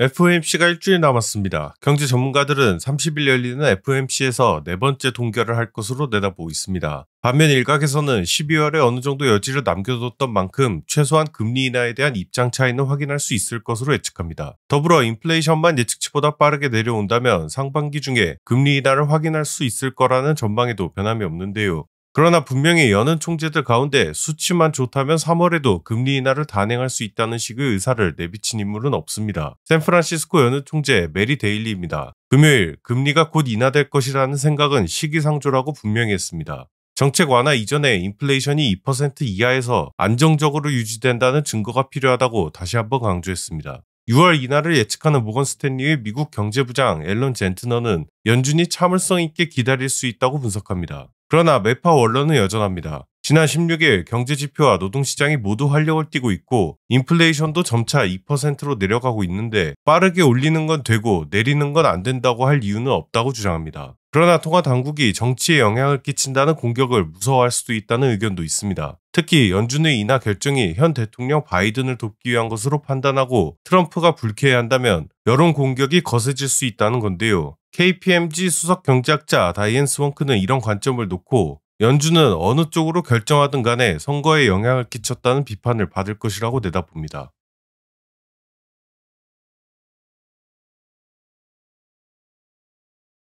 FOMC가 일주일 남았습니다. 경제 전문가들은 30일 열리는 FOMC에서 네 번째 동결을 할 것으로 내다보고 있습니다. 반면 일각에서는 12월에 어느 정도 여지를 남겨뒀던 만큼 최소한 금리 인하에 대한 입장 차이는 확인할 수 있을 것으로 예측합니다. 더불어 인플레이션만 예측치보다 빠르게 내려온다면 상반기 중에 금리 인하를 확인할 수 있을 거라는 전망에도 변함이 없는데요. 그러나 분명히 여는 총재들 가운데 수치만 좋다면 3월에도 금리 인하를 단행할 수 있다는 식의 의사를 내비친 인물은 없습니다. 샌프란시스코 여는 총재 메리 데일리입니다. 금요일 금리가 곧 인하될 것이라는 생각은 시기상조라고 분명히 했습니다. 정책 완화 이전에 인플레이션이 2% 이하에서 안정적으로 유지된다는 증거가 필요하다고 다시 한번 강조했습니다. 6월 이날을 예측하는 모건 스탠리의 미국 경제부장 앨런 젠트너는 연준이 참을성 있게 기다릴 수 있다고 분석합니다. 그러나 메파 원론은 여전합니다. 지난 16일 경제 지표와 노동 시장이 모두 활력을 띠고 있고 인플레이션도 점차 2%로 내려가고 있는데 빠르게 올리는 건 되고 내리는 건 안 된다고 할 이유는 없다고 주장합니다. 그러나 통화 당국이 정치에 영향을 끼친다는 공격을 무서워할 수도 있다는 의견도 있습니다. 특히 연준의 인하 결정이 현 대통령 바이든을 돕기 위한 것으로 판단하고 트럼프가 불쾌해한다면 여론 공격이 거세질 수 있다는 건데요. KPMG 수석 경제학자 다이앤 스원크는 이런 관점을 놓고 연준은 어느 쪽으로 결정하든 간에 선거에 영향을 끼쳤다는 비판을 받을 것이라고 내다봅니다.